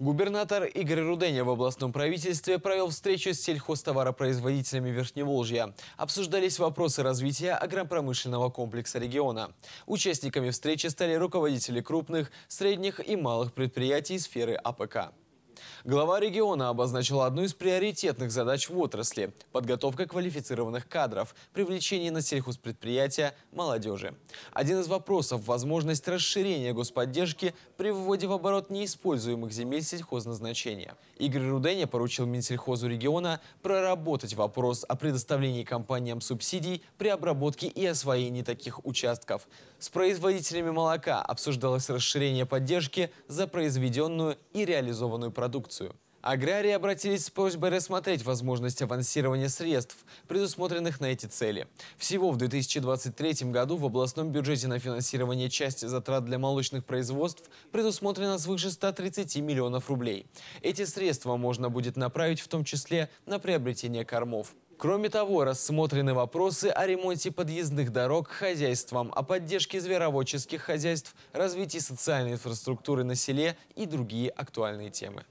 Губернатор Игорь Руденя в областном правительстве провел встречу с сельхозтоваропроизводителями Верхневолжья. Обсуждались вопросы развития агропромышленного комплекса региона. Участниками встречи стали руководители крупных, средних и малых предприятий сферы АПК. Глава региона обозначила одну из приоритетных задач в отрасли – подготовка квалифицированных кадров, привлечение на сельхозпредприятия молодежи. Один из вопросов – возможность расширения господдержки при вводе в оборот неиспользуемых земель сельхозназначения. Игорь Руденя поручил Минсельхозу региона проработать вопрос о предоставлении компаниям субсидий при обработке и освоении таких участков. С производителями молока обсуждалось расширение поддержки за произведенную и реализованную продукцию коррупцию. Аграрии обратились с просьбой рассмотреть возможность авансирования средств, предусмотренных на эти цели. Всего в 2023 году в областном бюджете на финансирование части затрат для молочных производств предусмотрено свыше 130 миллионов рублей. Эти средства можно будет направить в том числе на приобретение кормов. Кроме того, рассмотрены вопросы о ремонте подъездных дорог к хозяйствам, о поддержке звероводческих хозяйств, развитии социальной инфраструктуры на селе и другие актуальные темы.